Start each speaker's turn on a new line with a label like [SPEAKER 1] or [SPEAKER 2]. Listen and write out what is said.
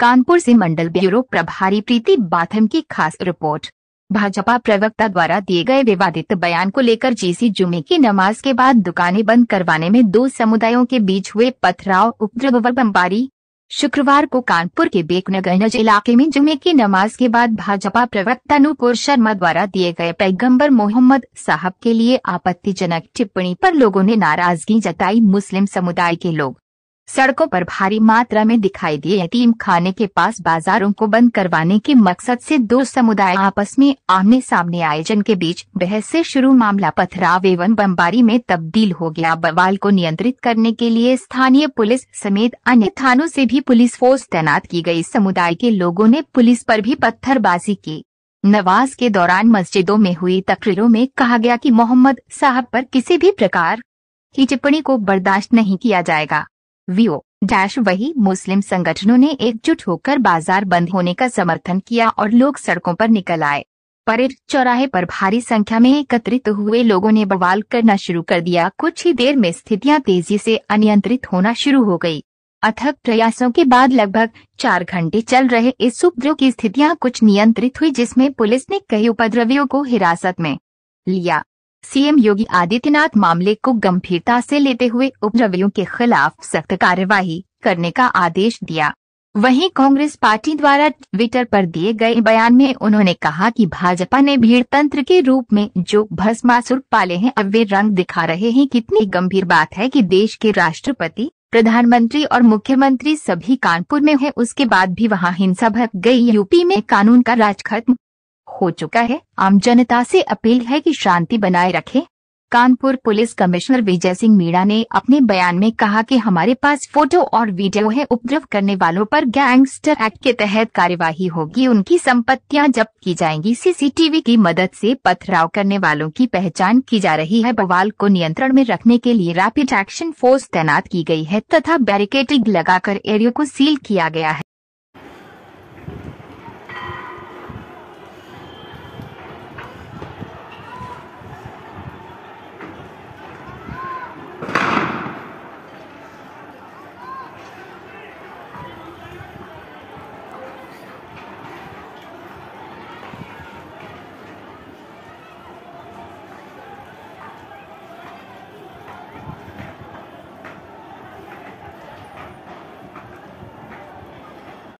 [SPEAKER 1] कानपुर से मंडल ब्यूरो प्रभारी प्रीति बाथम की खास रिपोर्ट भाजपा प्रवक्ता द्वारा दिए गए विवादित बयान को लेकर जीसी जुमे की नमाज के बाद दुकानें बंद करवाने में दो समुदायों के बीच हुए पथराव उपद्रव व बमबारी शुक्रवार को कानपुर के बेकनगंज इलाके में जुमे की नमाज के बाद भाजपा प्रवक्ता नूपुर शर्मा द्वारा दिए गए पैगंबर मोहम्मद साहब के लिए आपत्तिजनक टिप्पणी पर लोगों ने नाराजगी जताई मुस्लिम समुदाय के लोग सड़कों पर भारी मात्रा में दिखाई दिए यतीम खाने के पास बाजारों को बंद करवाने के मकसद से दो समुदाय आपस में आमने सामने आयोजन के बीच बहस से शुरू मामला पथराव एवं बमबारी में तब्दील हो गया बवाल को नियंत्रित करने के लिए स्थानीय पुलिस समेत अन्य थानों से भी पुलिस फोर्स तैनात की गई समुदाय के लोगों ने पुलिस आरोप भी पत्थरबाजी की नवाज के दौरान मस्जिदों में हुई तकरीरों में कहा गया की मोहम्मद साहब आरोप किसी भी प्रकार की टिप्पणी को बर्दाश्त नहीं किया जाएगा वीओ डैश वही मुस्लिम संगठनों ने एकजुट होकर बाजार बंद होने का समर्थन किया और लोग सड़कों पर निकल आए परेड चौराहे पर भारी संख्या में एकत्रित हुए लोगों ने बवाल करना शुरू कर दिया कुछ ही देर में स्थितियां तेजी से अनियंत्रित होना शुरू हो गई अथक प्रयासों के बाद लगभग चार घंटे चल रहे इस उपद्रव की स्थितियां कुछ नियंत्रित हुई जिसमें पुलिस ने कई उपद्रवियों को हिरासत में लिया सीएम योगी आदित्यनाथ मामले को गंभीरता से लेते हुए उपद्रवियों के खिलाफ सख्त कार्यवाही करने का आदेश दिया वहीं कांग्रेस पार्टी द्वारा ट्विटर पर दिए गए बयान में उन्होंने कहा कि भाजपा ने भीड़ तंत्र के रूप में जो भस्मासुर पाले हैं अब वे रंग दिखा रहे हैं कितनी गंभीर बात है कि देश के राष्ट्रपति प्रधानमंत्री और मुख्यमंत्री सभी कानपुर में हैं उसके बाद भी वहां हिंसा भर गई यूपी में कानून का राज खत्म हो चुका है आम जनता से अपील है कि शांति बनाए रखें कानपुर पुलिस कमिश्नर विजय सिंह मीणा ने अपने बयान में कहा कि हमारे पास फोटो और वीडियो है उपद्रव करने वालों पर गैंगस्टर एक्ट के तहत कार्यवाही होगी उनकी संपत्तियां जब्त की जाएंगी सीसीटीवी की मदद से पथराव करने वालों की पहचान की जा रही है बवाल को नियंत्रण में रखने के लिए रैपिड एक्शन फोर्स तैनात की गयी है तथा बैरिकेडिंग लगाकर एरिया को सील किया गया है